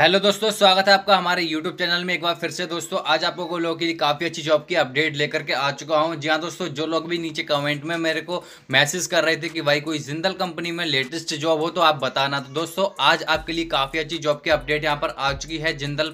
hello दोस्तों स्वागत है आपका हमारे यूट्यूब चैनल में एक बार फिर से दोस्तों आज आप लोगों के लिए काफ़ी अच्छी जॉब की अपडेट लेकर के आ चुका हूं जी हाँ दोस्तों जो लोग भी नीचे कमेंट में मेरे को मैसेज कर रहे थे कि भाई कोई जिंदल कंपनी में लेटेस्ट जॉब हो तो आप बताना तो दोस्तों आज आपके लिए काफ़ी अच्छी जॉब की अपडेट यहाँ पर आ चुकी है Jindal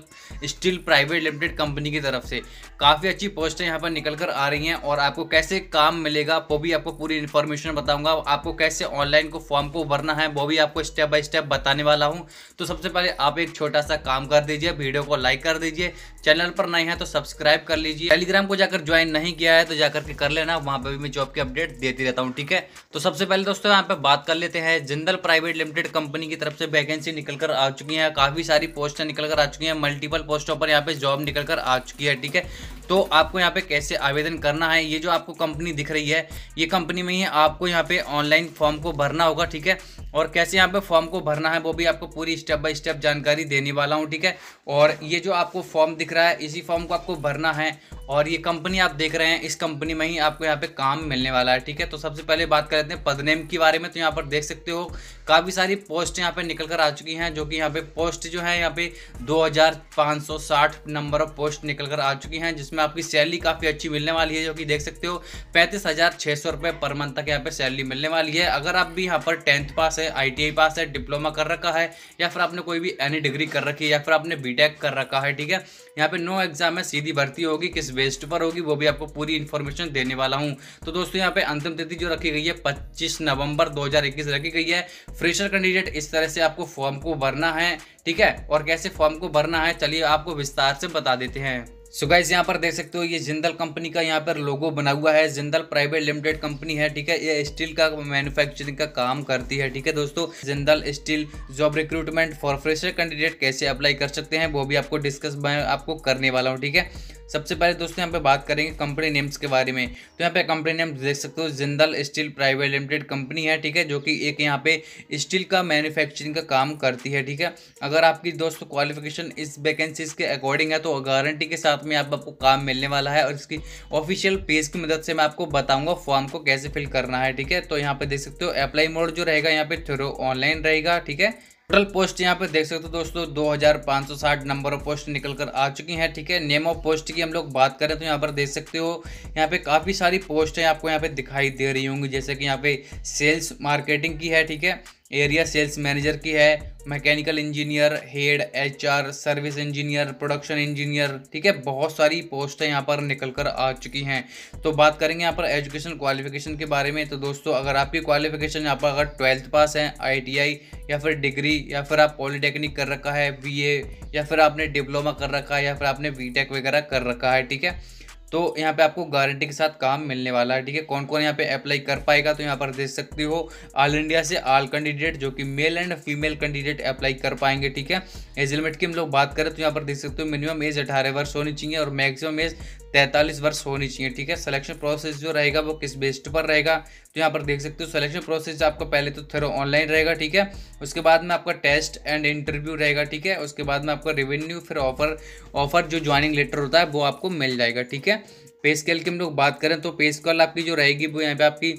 steel private limited company की तरफ से काफ़ी अच्छी पोस्टें यहाँ पर निकल कर आ रही हैं और आपको कैसे काम मिलेगा वो भी आपको पूरी इन्फॉर्मेशन बताऊँगा आपको कैसे ऑनलाइन को फॉर्म को भरना है वो भी आपको स्टेप बाई स्टेप बताने वाला हूँ तो सबसे पहले आप एक छोटा सा काम कर दीजिए वीडियो को लाइक कर दीजिए चैनल पर नहीं है तो सब्सक्राइब कर लीजिए टेलीग्राम को जाकर ज्वाइन नहीं किया है तो जाकर के कर लेना वहाँ पर भी मैं जॉब की अपडेट देती रहता हूँ ठीक है तो सबसे पहले दोस्तों यहाँ पे बात कर लेते हैं जिंदल प्राइवेट लिमिटेड कंपनी की तरफ से वैकेंसी निकल कर आ चुकी है काफ़ी सारी पोस्टें निकल कर आ चुकी हैं मल्टीपल पोस्टों पर यहाँ पे जॉब निकल कर आ चुकी है ठीक है तो आपको यहाँ पे कैसे आवेदन करना है ये जो आपको कंपनी दिख रही है ये कंपनी में ही आपको यहाँ पे ऑनलाइन फॉर्म को भरना होगा ठीक है और कैसे यहाँ पे फॉर्म को भरना है वो भी आपको पूरी स्टेप बाय स्टेप जानकारी देने वाला हूँ ठीक है और ये जो आपको फॉर्म दिख रहा है इसी फॉर्म को आपको भरना है और ये कंपनी आप देख रहे हैं इस कंपनी में ही आपको यहाँ पे काम मिलने वाला है ठीक है तो सबसे पहले बात कर लेते हैं पदनेम के बारे में तो यहाँ पर देख सकते हो काफ़ी सारी पोस्ट यहाँ पे निकल कर आ चुकी हैं जो कि यहाँ पे पोस्ट जो है यहाँ पे 2560 नंबर ऑफ पोस्ट निकल कर आ चुकी हैं जिसमें आपकी सैलरी काफ़ी अच्छी मिलने वाली है जो कि देख सकते हो पैंतीस हज़ार पर मंथ तक यहाँ पर सैलरी मिलने वाली है अगर आप भी यहाँ पर टेंथ पास है आई पास है डिप्लोमा कर रखा है या फिर आपने कोई भी एनी डिग्री कर रखी है या फिर आपने बी कर रखा है ठीक है यहाँ पर नो एग्ज़ाम है सीधी भर्ती होगी किस वेस्ट पर होगी वो भी आपको पूरी इन्फॉर्मेशन देने वाला हूँ तो दोस्तों यहाँ पे अंतिम तिथि जो रखी गई है पच्चीस नवंबर दो रखी गई है फ्रेशर कैंडिडेट इस तरह से आपको फॉर्म को भरना है ठीक है और कैसे फॉर्म को भरना है चलिए आपको विस्तार से बता देते हैं सो so गाइज यहाँ पर देख सकते हो ये जिंदल कंपनी का यहाँ पर लोगो बना हुआ है जिंदल प्राइवेट लिमिटेड कंपनी है ठीक है ये स्टील का मैन्युफैक्चरिंग का काम करती है ठीक है दोस्तों Jindal steel job recruitment for fresher candidate कैसे अप्लाई कर सकते हैं वो भी आपको डिस्कस मैं आपको करने वाला हूँ ठीक है सबसे पहले दोस्तों यहाँ पे बात करेंगे कंपनी नेम्स के बारे में तो यहाँ पे कंपनी नेम्स देख सकते हो Jindal steel private limited company है ठीक है जो कि एक यहाँ पे स्टील का मैन्युफैक्चरिंग का काम करती है ठीक है अगर आपकी दोस्तों क्वालिफिकेशन इस वैकेंसीज के अकॉर्डिंग है तो गारंटी के साथ में आप आपको काम मिलने वाला है और इसकी ऑफिशियल पेज की मदद से मैं आपको बताऊँगा फॉर्म को कैसे फिल करना है ठीक है तो यहाँ पर देख सकते हो अप्लाई मोड जो रहेगा यहाँ पे थ्रो ऑनलाइन रहेगा ठीक है टोटल पोस्ट यहाँ पे देख सकते हो दोस्तों 2560 नंबर ऑफ पोस्ट निकल कर आ चुकी हैं ठीक है नेम ऑफ पोस्ट की हम लोग बात करें तो यहाँ पर देख सकते हो यहाँ पे काफ़ी सारी पोस्ट हैं आपको यहाँ पे दिखाई दे रही होंगी जैसे कि यहाँ पे सेल्स मार्केटिंग की है ठीक है एरिया सेल्स मैनेजर की है mechanical engineer head HR service engineer production engineer ठीक है बहुत सारी पोस्टें यहाँ पर निकल कर आ चुकी हैं तो बात करेंगे यहाँ पर एजुकेशन क्वालिफिकेशन के बारे में तो दोस्तों अगर आपकी क्वालिफिकेशन यहाँ पर अगर ट्वेल्थ पास है आईटीआई या फिर डिग्री या फिर आप पॉलिटेक्निक कर रखा है बी या फिर आपने डिप्लोमा कर रखा है या फिर आपने बी वगैरह कर रखा है ठीक है तो यहाँ पे आपको गारंटी के साथ काम मिलने वाला है ठीक है कौन कौन यहाँ पे अप्लाई कर पाएगा तो यहाँ पर देख सकते हो ऑल इंडिया से ऑल कैंडिडेट जो कि male and female candidate apply कर पाएंगे ठीक है एज लिमिट की हम लोग बात करें तो यहाँ पर देख सकते हो मिनिमम एज अठारह वर्ष होनी चाहिए और मैक्सिमम एज तैंतालीस वर्ष होनी चाहिए ठीक है सिलेक्शन प्रोसेस जो रहेगा वो किस बेस्ट पर रहेगा तो यहाँ पर देख सकते हो सिलेक्शन प्रोसेस आपका पहले तो थेरो ऑनलाइन रहेगा ठीक है उसके बाद में आपका टेस्ट एंड इंटरव्यू रहेगा ठीक है उसके बाद में आपका रेवेन्यू फिर ऑफर ऑफर जो ज्वाइनिंग लेटर होता है वो आपको मिल जाएगा ठीक है पे स्केल की हम लोग बात करें तो पे स्केल आपकी जो रहेगी वो यहाँ पे आपकी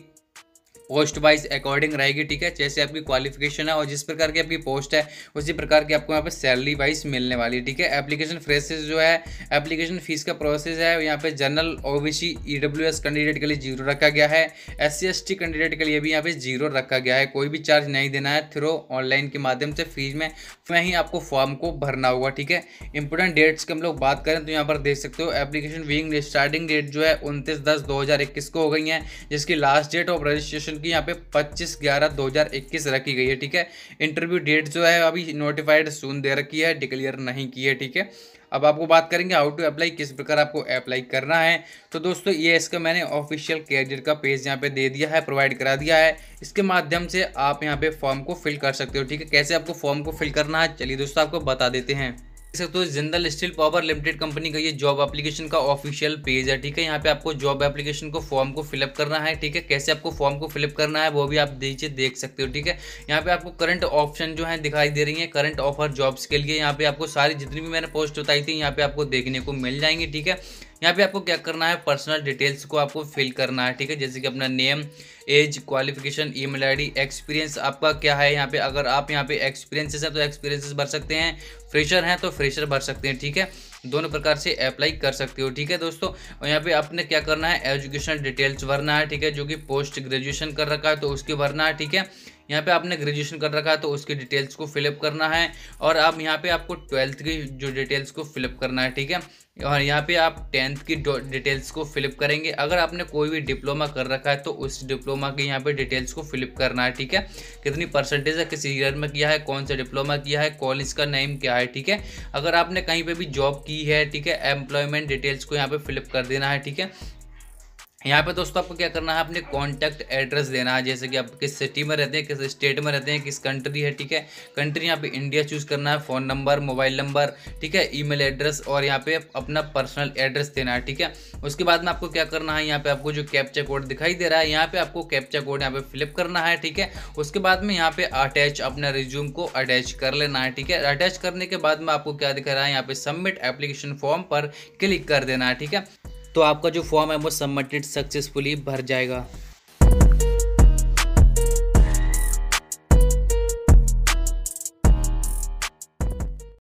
पोस्ट वाइज अकॉर्डिंग रहेगी ठीक है जैसे आपकी क्वालिफिकेशन है और जिस प्रकार की आपकी पोस्ट है उसी प्रकार की आपको यहाँ पे सैलरी वाइज मिलने वाली है ठीक है एप्लीकेशन फ्रेसेस जो है एप्लीकेशन फीस का प्रोसेस है यहाँ पे जनरल ओबीसी ईडब्ल्यूएस कैंडिडेट के लिए जीरो रखा गया है एस सी कैंडिडेट के लिए भी यहाँ पे जीरो रखा गया है कोई भी चार्ज नहीं देना है थ्रो ऑनलाइन के माध्यम से फीस में ही आपको फॉर्म को भरना होगा ठीक है इंपोर्टेंट डेट्स की हम लोग बात करें तो यहाँ पर देख सकते हो एप्लीकेशन विंग स्टार्टिंग डेट जो है उनतीस दस दो को हो गई है जिसकी लास्ट डेट ऑफ रजिस्ट्रेशन उनकी यहाँ पे 25 ग्यारह 2021 रखी गई है ठीक है इंटरव्यू डेट जो है अभी नोटिफाइड सून दे रखी है डिक्लेयर नहीं की है ठीक है अब आपको बात करेंगे हाउ टू अप्लाई किस प्रकार आपको अप्लाई करना है तो दोस्तों ये इसका मैंने ऑफिशियल कैरियर का पेज यहाँ पे दे दिया है प्रोवाइड करा दिया है इसके माध्यम से आप यहाँ पे फॉर्म को फिल कर सकते हो ठीक है कैसे आपको फॉर्म को फिल करना है चलिए दोस्तों आपको बता देते हैं देख सकते हो Jindal steel power limited company का ये जॉब एप्लीकेशन का ऑफिशियल पेज है ठीक है यहाँ पे आपको जॉब एप्लीकेशन को फॉर्म को फिलअप करना है ठीक है कैसे आपको फॉर्म को फिलअप करना है वो भी आप नीचे देख सकते हो ठीक है यहाँ पे आपको करंट ऑप्शन जो है दिखाई दे रही है करंट ऑफर जॉब्स के लिए यहाँ पे आपको सारी जितनी भी मैंने पोस्ट बताई थी यहाँ पे आपको देखने को मिल जाएंगे ठीक है यहाँ पे आपको क्या करना है पर्सनल डिटेल्स को आपको फिल करना है ठीक है जैसे कि अपना name age qualification email ID experience आपका क्या है यहाँ पे अगर आप यहाँ पे एक्सपीरियंसेस हैं तो एक्सपीरियंसेस भर सकते हैं फ्रेशर हैं तो फ्रेशर भर सकते हैं ठीक है दोनों प्रकार से अप्लाई कर सकते हो ठीक है दोस्तों और यहाँ पे आपने क्या करना है एजुकेशनल डिटेल्स भरना है ठीक है जो कि पोस्ट ग्रेजुएशन कर रखा है तो उसके भरना है ठीक है यहाँ पे आपने ग्रेजुएशन कर रखा है तो उसकी डिटेल्स को फिलअप करना है और अब यहाँ पे आपको ट्वेल्थ की जो डिटेल्स को फिलअप करना है ठीक है और यहाँ पे आप टेंथ की डिटेल्स को फिलअप करेंगे अगर आपने कोई भी डिप्लोमा कर रखा है तो उस डिप्लोमा के यहाँ पे डिटेल्स को फिलअप करना है ठीक है कितनी परसेंटेज है किस ईयर में किया है कौन सा डिप्लोमा किया है कॉलेज का नेम क्या है ठीक है अगर आपने कहीं पे भी जॉब की है ठीक है एम्प्लॉयमेंट डिटेल्स को यहाँ पे फिलअप कर देना है ठीक है यहाँ पे दोस्तों आपको क्या करना है अपने कॉन्टैक्ट एड्रेस देना है जैसे कि आप किस सिटी में रहते हैं किस स्टेट में रहते हैं किस कंट्री है ठीक है कंट्री यहाँ पे इंडिया चूज़ करना है फ़ोन नंबर मोबाइल नंबर ठीक है ईमेल एड्रेस और यहाँ पे अपना पर्सनल एड्रेस देना है ठीक है उसके बाद में आपको क्या करना है यहाँ पे आपको जो कैप्चा कोड दिखाई दे रहा है यहाँ पे आपको कैप्चा कोड यहाँ पे फिलअप करना है ठीक है उसके बाद में यहाँ पे अटैच अपना रिज्यूम को अटैच कर लेना है ठीक है अटैच करने के बाद में आपको क्या दिखा रहा है यहाँ पे सबमिट एप्लीकेशन फॉर्म पर क्लिक कर देना है ठीक है तो आपका जो फॉर्म है वो सबमिटेड सक्सेसफुली भर जाएगा